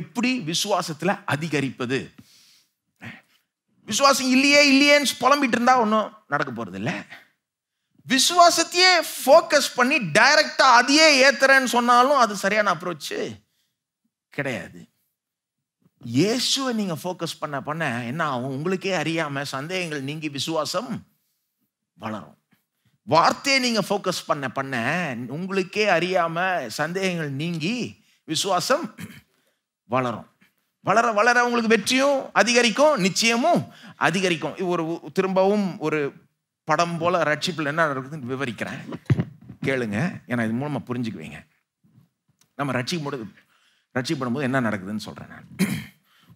எப்படி விசுவாசத்தில் அதிகரிப்பது விசுவாசம் இல்லையே இல்லையேன்னு புலம்பிட்டு இருந்தா ஒன்றும் நடக்க போறது இல்லை விசுவாசத்தையே ஃபோக்கஸ் பண்ணி டைரக்டா அதையே ஏத்துறேன்னு சொன்னாலும் அது சரியான அப்ரோச்சு கிடையாது இயேசுவை நீங்க ஃபோக்கஸ் பண்ண பண்ண என்ன ஆகும் உங்களுக்கே அறியாம சந்தேகங்கள் நீங்கி விசுவாசம் வளரும் வார்த்தையை நீங்க ஃபோக்கஸ் பண்ண பண்ண உங்களுக்கே அறியாம சந்தேகங்கள் நீங்கி விசுவாசம் வளரும் வளர வளர உங்களுக்கு வெற்றியும் அதிகரிக்கும் நிச்சயமும் அதிகரிக்கும் ஒரு திரும்பவும் ஒரு படம் போல் ரட்சிப்பில் என்ன நடக்குதுன்னு விவரிக்கிறேன் கேளுங்க ஏன்னா இது மூலமாக புரிஞ்சுக்குவீங்க நம்ம ரட்சி ரட்சிப்படும்போது என்ன நடக்குதுன்னு சொல்கிறேன் நான்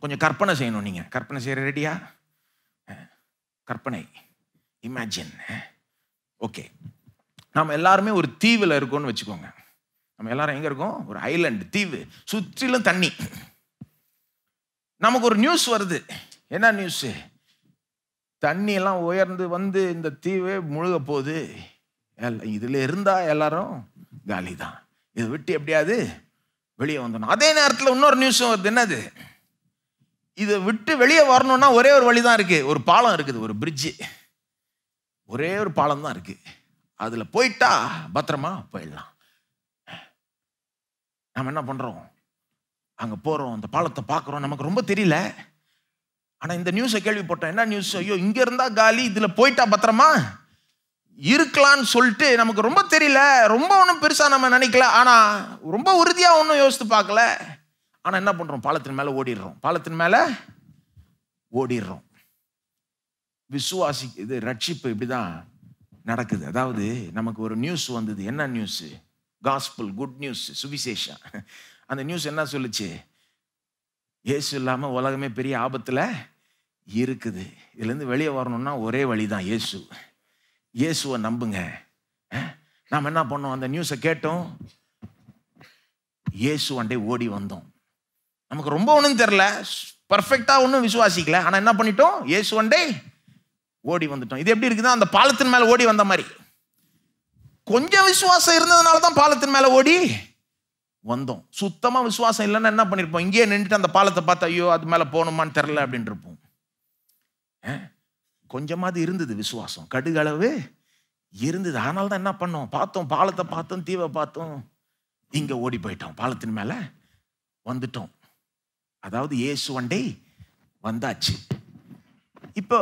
கொஞ்சம் கற்பனை செய்யணும் நீங்கள் கற்பனை செய்கிற ரெடியா கற்பனை இமேஜின் ஓகே நாம் எல்லாருமே ஒரு தீவில் இருக்கோம்னு வச்சுக்கோங்க நம்ம எல்லாரும் எங்கே இருக்கோம் ஒரு ஐலண்ட் தீவு சுற்றிலும் தண்ணி நமக்கு ஒரு நியூஸ் வருது என்ன நியூஸு தண்ணியெல்லாம் உயர்ந்து வந்து இந்த தீவே முழுக போகுது இதில் இருந்தால் எல்லாரும் காலி தான் இதை விட்டு எப்படியாவது வெளியே வந்துடணும் அதே நேரத்தில் இன்னொரு நியூஸும் வருது என்னது இதை விட்டு வெளியே வரணும்னா ஒரே ஒரு வழி தான் இருக்குது ஒரு பாலம் இருக்குது ஒரு பிரிட்ஜு ஒரே ஒரு பாலம் தான் இருக்குது அதில் போயிட்டா பத்திரமா போயிடலாம் நம்ம என்ன பண்ணுறோம் அங்கே போகிறோம் அந்த பாலத்தை பார்க்குறோம் நமக்கு ரொம்ப தெரியல ஆனால் இந்த நியூஸை கேள்விப்பட்டோம் என்ன நியூஸ் ஐயோ இங்கே இருந்தால் காலி இதில் போயிட்டா பத்திரமா இருக்கலான்னு சொல்லிட்டு நமக்கு ரொம்ப தெரியல ரொம்ப ஒன்றும் பெருசாக நம்ம நினைக்கல ஆனால் ரொம்ப உறுதியாக ஒன்றும் யோசித்து பார்க்கல ஆனால் என்ன பண்ணுறோம் பாலத்தின் மேலே ஓடிடுறோம் பாலத்தின் மேலே ஓடிடுறோம் விசுவாசி இது ரட்சிப்பு இப்படி தான் நடக்குது அதாவது நமக்கு ஒரு நியூஸ் வந்தது என்ன நியூஸு காஸ்பிள் குட் நியூஸ் சுவிசேஷம் அந்த நியூஸ் என்ன சொல்லுச்சு இயேசு இல்லாமல் உலகமே பெரிய ஆபத்தில் இருக்குது இதுலேருந்து வெளியே வரணும்னா ஒரே வழி தான் இயேசு இயேசுவை நம்புங்க நாம் என்ன பண்ணோம் அந்த நியூஸை கேட்டோம் இயேசு அண்டே ஓடி வந்தோம் நமக்கு ரொம்ப ஒன்றும் தெரில பர்ஃபெக்டாக ஒன்றும் விசுவாசிக்கல ஆனால் என்ன பண்ணிட்டோம் இயேசு அண்டே ஓடி வந்துட்டோம் இது எப்படி இருக்குதுன்னா அந்த பாலத்தின் மேலே ஓடி வந்த மாதிரி கொஞ்சம் விசுவாசம் இருந்ததுனால தான் பாலத்தின் மேலே ஓடி வந்தோம் சுத்தமாக விசுவாசம் இல்லைன்னா என்ன பண்ணியிருப்போம் இங்கேயே நின்றுட்டு அந்த பாலத்தை பார்த்து ஐயோ அது மேலே போகணுமான்னு தெரில அப்படின்ட்டு இருப்போம் கொஞ்சமாவது இருந்தது விசுவாசம் கடுகளவு இருந்தது அதனால தான் என்ன பண்ணோம் பார்த்தோம் பாலத்தை பார்த்தோம் தீவை பார்த்தோம் இங்கே ஓடி போயிட்டோம் பாலத்தின் மேலே வந்துட்டோம் அதாவது ஏசு வண்டை வந்தாச்சு இப்போ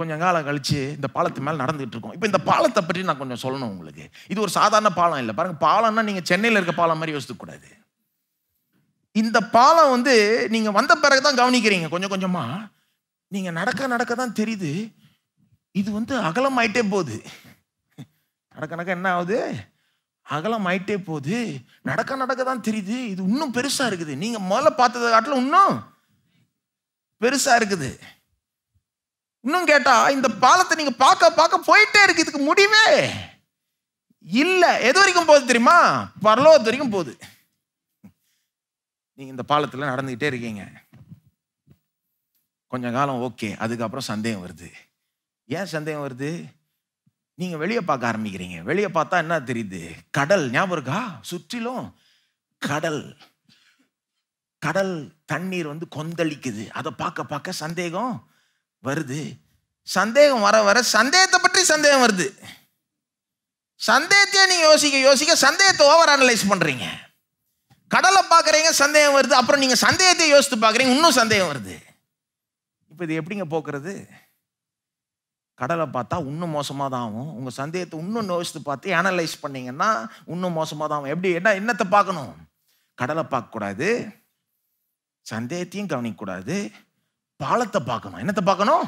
கொஞ்சம் காலம் கழித்து இந்த பாலத்து மேலே நடந்துகிட்டு இருக்கோம் இப்போ இந்த பாலத்தை பற்றி நான் கொஞ்சம் சொல்லணும் உங்களுக்கு இது ஒரு சாதாரண பாலம் இல்லை பாருங்கள் பாலம்னா நீங்கள் சென்னையில் இருக்க பாலம் மாதிரி யோசிக்கக்கூடாது இந்த பாலம் வந்து நீங்கள் வந்த பிறகு தான் கவனிக்கிறீங்க கொஞ்சம் கொஞ்சமாக நீங்கள் நடக்க நடக்க தான் தெரியுது இது வந்து அகலம் ஆயிட்டே போகுது நடக்க நடக்க என்ன ஆகுது அகலம் ஆயிட்டே போகுது நடக்க நடக்க தான் தெரியுது இது இன்னும் பெருசாக இருக்குது நீங்கள் முதல்ல பார்த்ததை காட்டிலும் இன்னும் பெருசாக இருக்குது இன்னும் கேட்டா இந்த பாலத்தை நீங்க பார்க்க பார்க்க போயிட்டே இருக்கு இதுக்கு முடிவே இல்லை எது வரைக்கும் போகுது தெரியுமா பரலோகத்து வரைக்கும் போகுது நீங்க இந்த பாலத்தில் நடந்துக்கிட்டே இருக்கீங்க கொஞ்ச காலம் ஓகே அதுக்கப்புறம் சந்தேகம் வருது ஏன் சந்தேகம் வருது நீங்க வெளியே பார்க்க ஆரம்பிக்கிறீங்க வெளியே பார்த்தா என்ன தெரியுது கடல் ஞாபகம் இருக்கா சுற்றிலும் கடல் கடல் தண்ணீர் வந்து கொந்தளிக்குது அதை பார்க்க பார்க்க சந்தேகம் வருது சந்தேகம் வர வர சந்தேகத்தை பற்றி சந்தேகம் வருது சந்தேகத்தையே நீங்கள் யோசிக்க யோசிக்க சந்தேகத்தை ஓவர் அனலைஸ் பண்ணுறீங்க கடலை பார்க்குறீங்க சந்தேகம் வருது அப்புறம் நீங்கள் சந்தேகத்தை யோசித்து பார்க்குறீங்க இன்னும் சந்தேகம் வருது இப்போ இது எப்படிங்க போக்குறது கடலை பார்த்தா இன்னும் மோசமாக தான் ஆகும் உங்கள் சந்தேகத்தை இன்னும் யோசித்து பார்த்து அனலைஸ் பண்ணிங்கன்னா இன்னும் மோசமாக தான் ஆகும் எப்படி என்ன என்னத்தை பார்க்கணும் கடலை பார்க்கக்கூடாது சந்தேகத்தையும் கவனிக்கக்கூடாது பாலத்தை பார்க்கணும் என்னத்தை பார்க்கணும்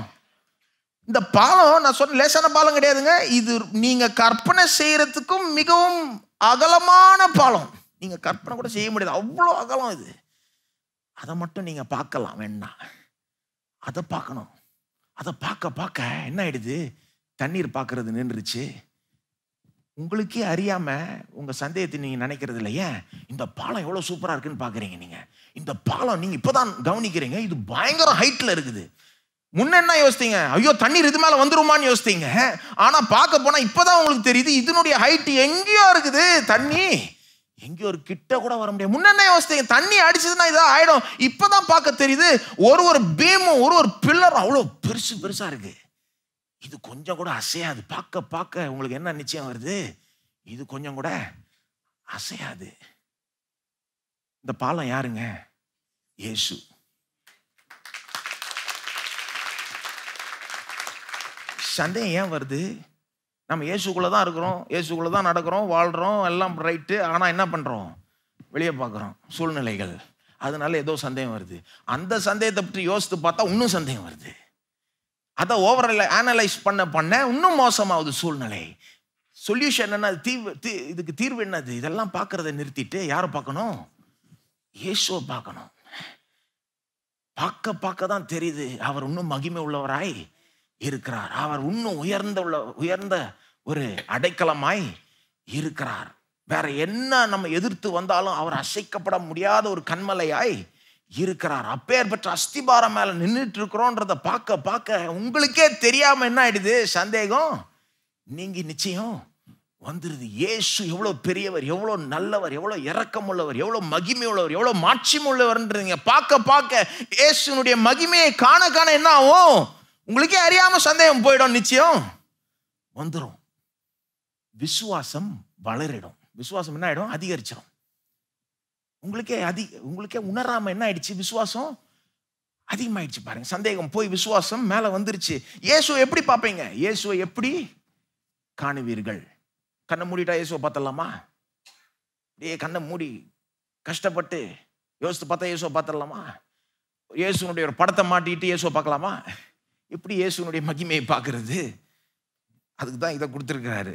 இந்த பாலம் நான் சொன்ன லேசான பாலம் கிடையாதுங்க இது நீங்கள் கற்பனை செய்கிறதுக்கும் மிகவும் அகலமான பாலம் நீங்கள் கற்பனை கூட செய்ய முடியாது அவ்வளோ அகலம் இது அதை மட்டும் நீங்கள் பார்க்கலாம் வேணா அதை பார்க்கணும் அதை பார்க்க பார்க்க என்ன ஆயிடுது தண்ணீர் பார்க்கறது நின்றுச்சு உங்களுக்கே அறியாமல் உங்கள் சந்தேகத்தை நீங்கள் நினைக்கிறது இல்லை ஏன் இந்த பாலம் எவ்வளோ சூப்பராக இருக்குன்னு பார்க்குறீங்க நீங்கள் இந்த பாலம் நீங்கள் இப்போ தான் கவனிக்கிறீங்க இது பயங்கர ஹைட்டில் இருக்குது முன்ன என்ன யோசித்தீங்க ஐயோ தண்ணீர் இது மேலே வந்துருமான்னு யோசித்தீங்க ஆனால் பார்க்க போனால் இப்போ தான் உங்களுக்கு தெரியுது இதனுடைய ஹைட்டு எங்கேயோ இருக்குது தண்ணி எங்கேயோ ஒரு கிட்ட கூட வர முடியாது முன்னே யோசித்தீங்க தண்ணி அடிச்சதுன்னா இதான் ஆகிடும் இப்போ தான் பார்க்க தெரியுது ஒரு ஒரு பீமும் ஒரு ஒரு பில்லரும் அவ்வளோ பெருசு பெருசாக இருக்குது இது கொஞ்சம் கூட அசையாது பார்க்க பார்க்க உங்களுக்கு என்ன நிச்சயம் வருது இது கொஞ்சம் கூட அசையாது இந்த பாலம் யாருங்க இயேசு சந்தேகம் ஏன் வருது நம்ம இயேசுக்குள்ளே தான் இருக்கிறோம் இயேசுக்குள்ளே தான் நடக்கிறோம் வாழ்கிறோம் எல்லாம் ரைட்டு ஆனால் என்ன பண்ணுறோம் வெளியே பார்க்குறோம் சூழ்நிலைகள் அதனால ஏதோ சந்தேகம் வருது அந்த சந்தேகத்தை பற்றி யோசித்து பார்த்தா இன்னும் சந்தேகம் வருது அதை ஓவர் ஆனலைஸ் பண்ண பண்ண இன்னும் மோசமாகுது சூழ்நிலை சொல்யூஷன் என்ன தீர்வு தீ இதுக்கு தீர்வு என்னது இதெல்லாம் பார்க்குறத நிறுத்திட்டு யாரை பார்க்கணும் இயேசுவை பார்க்கணும் பார்க்க பார்க்க தான் தெரியுது அவர் இன்னும் மகிமை உள்ளவராய் இருக்கிறார் அவர் இன்னும் உயர்ந்த உள்ள உயர்ந்த ஒரு அடைக்கலமாய் இருக்கிறார் வேற என்ன நம்ம எதிர்த்து வந்தாலும் அவர் அசைக்கப்பட முடியாத ஒரு கண்மலையாய் இருக்கிறார் அப்பேற்பட்ட அஸ்திபாரம் மேலே நின்றுட்டு இருக்கிறோன்றத பார்க்க பார்க்க உங்களுக்கே தெரியாமல் என்ன ஆயிடுது சந்தேகம் நீங்கள் நிச்சயம் வந்துடுது ஏசு எவ்வளோ பெரியவர் எவ்வளோ நல்லவர் எவ்வளோ இறக்கமுள்ளவர் எவ்வளோ மகிமை உள்ளவர் எவ்வளோ மாட்சியம் உள்ளவர்ன்றீங்க பார்க்க பார்க்க இயேசுனுடைய மகிமையை காண காண என்ன ஆகும் உங்களுக்கே அறியாமல் சந்தேகம் போயிடும் நிச்சயம் வந்துடும் விசுவாசம் வளரிடும் விசுவாசம் என்ன ஆகிடும் அதிகரிச்சிடும் உங்களுக்கே அதி உங்களுக்கே உணராமல் என்ன ஆயிடுச்சு விசுவாசம் அதிகமாயிடுச்சு பாருங்க சந்தேகம் போய் விசுவாசம் மேலே வந்துருச்சு இயேசுவை எப்படி பார்ப்பீங்க இயேசுவை எப்படி காணுவீர்கள் கண்ணை மூடிட்டா இயேசுவை பார்த்தலாமா அப்படியே கண்ணை மூடி கஷ்டப்பட்டு யோசித்து பார்த்தா இயேசுவை பார்த்துடலாமா இயேசுனுடைய ஒரு படத்தை மாட்டிட்டு இயேசுவை பார்க்கலாமா எப்படி இயேசுனுடைய மகிமையை பார்க்கறது அதுக்கு தான் இதை கொடுத்துருக்கிறாரு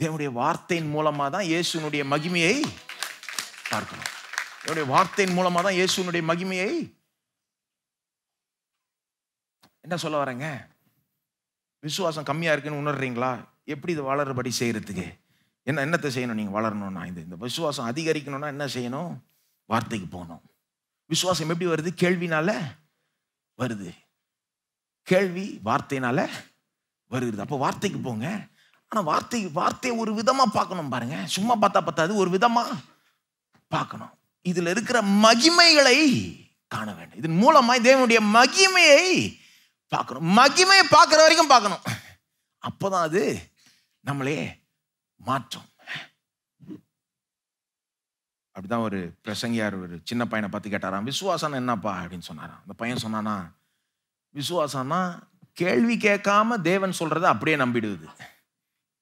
தேவனுடைய வார்த்தையின் மூலமாக தான் இயேசுனுடைய மகிமையை பார்க்கணும் என்னுடைய வார்த்தையின் மூலமாக தான் இயேசுனுடைய மகிமையை என்ன சொல்ல வரேங்க விசுவாசம் கம்மியாக இருக்குன்னு உணர்றீங்களா எப்படி இது வளர்படி செய்கிறதுக்கு என்ன என்னத்தை செய்யணும் நீங்கள் வளரணும்னா இந்த இந்த விசுவாசம் அதிகரிக்கணும்னா என்ன செய்யணும் வார்த்தைக்கு போகணும் விசுவாசம் எப்படி வருது கேள்வினால வருது கேள்வி வார்த்தையினால வருகிறது அப்போ வார்த்தைக்கு போங்க ஆனால் வார்த்தை வார்த்தையை ஒரு விதமாக பார்க்கணும் பாருங்க சும்மா பார்த்தா பார்த்தாது ஒரு விதமாக பார்க்கணும் இதில் இருக்கிற மகிமைகளை காண வேண்டும் இதன் மூலமாக தேவனுடைய மகிமையை பார்க்கணும் மகிமையை பார்க்குற வரைக்கும் பார்க்கணும் அப்போ தான் அது நம்மளே மாற்றும் அப்படிதான் ஒரு பிரசங்கியார் ஒரு சின்ன பையனை பார்த்து கேட்டாராம் விசுவாசம் என்னப்பா அப்படின்னு சொன்னாராம் அந்த பையன் சொன்னானா விசுவாசம்னா கேள்வி கேட்காம தேவன் சொல்றதை அப்படியே நம்பிடுவது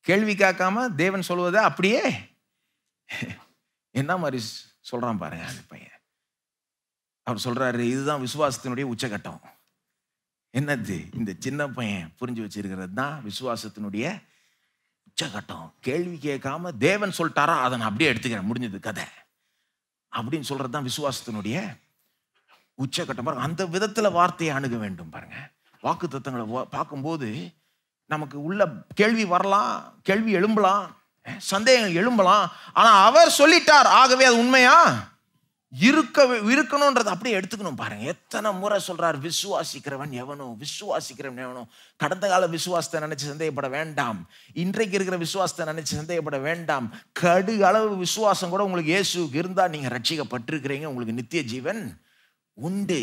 கேள்வி கேட்காம தேவன் சொல்வதை அப்படியே என்ன மாதிரி சொல்கிறான் பாருங்க அந்த பையன் அவர் சொல்கிறாரு இதுதான் விசுவாசத்தினுடைய உச்சகட்டம் என்னது இந்த சின்ன பையன் புரிஞ்சு வச்சிருக்கிறது தான் விசுவாசத்தினுடைய உச்சகட்டம் கேள்வி கேட்காம தேவன் சொல்லிட்டாரா அதை நான் அப்படியே எடுத்துக்கிறேன் முடிஞ்சது கதை அப்படின்னு சொல்கிறது தான் விசுவாசத்தினுடைய உச்சகட்டம் பாருங்க அந்த விதத்தில் வார்த்தையை அணுக வேண்டும் பாருங்க வாக்கு தத்தங்களை பார்க்கும்போது நமக்கு உள்ள கேள்வி வரலாம் கேள்வி எழும்பலாம் சந்தேகங்கள் எழும்பலாம் ஆனால் அவர் சொல்லிட்டார் ஆகவே அது உண்மையா இருக்க இருக்கணும்ன்றதை அப்படியே எடுத்துக்கணும் பாருங்க எத்தனை முறை சொல்றார் விசுவாசிக்கிறவன் எவனும் விசுவாசிக்கிறவன் எவனும் கடந்த கால விசுவாசத்தை நினைச்சு சந்தேகப்பட வேண்டாம் இன்றைக்கு இருக்கிற விசுவாசத்தை நினைச்சு சந்தேகப்பட வேண்டாம் கடு அளவு விசுவாசம் கூட உங்களுக்கு இயேசுக்கு இருந்தா நீங்கள் ரட்சிக்கப்பட்டிருக்கிறீங்க உங்களுக்கு நித்திய ஜீவன் உண்டு